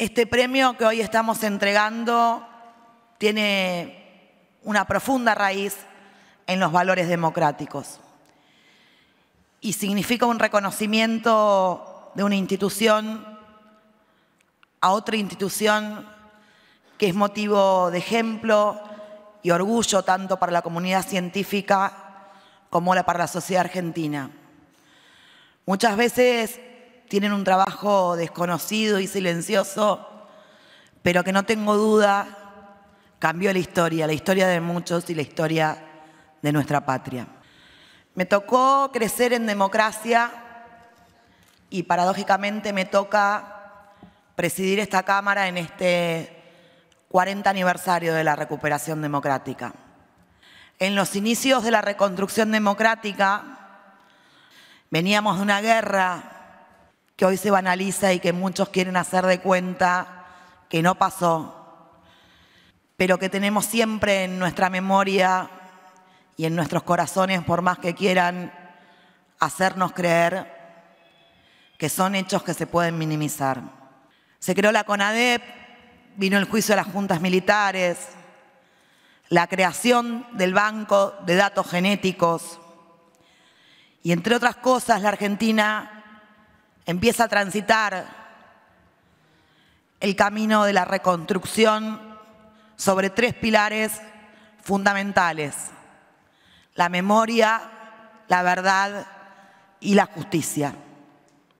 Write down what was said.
Este premio que hoy estamos entregando tiene una profunda raíz en los valores democráticos y significa un reconocimiento de una institución a otra institución que es motivo de ejemplo y orgullo tanto para la comunidad científica como para la sociedad argentina. Muchas veces tienen un trabajo desconocido y silencioso, pero que no tengo duda cambió la historia, la historia de muchos y la historia de nuestra patria. Me tocó crecer en democracia y paradójicamente me toca presidir esta Cámara en este 40 aniversario de la recuperación democrática. En los inicios de la reconstrucción democrática veníamos de una guerra que hoy se banaliza y que muchos quieren hacer de cuenta que no pasó, pero que tenemos siempre en nuestra memoria y en nuestros corazones, por más que quieran hacernos creer que son hechos que se pueden minimizar. Se creó la CONADEP, vino el juicio de las juntas militares, la creación del banco de datos genéticos y entre otras cosas la Argentina empieza a transitar el camino de la reconstrucción sobre tres pilares fundamentales, la memoria, la verdad y la justicia.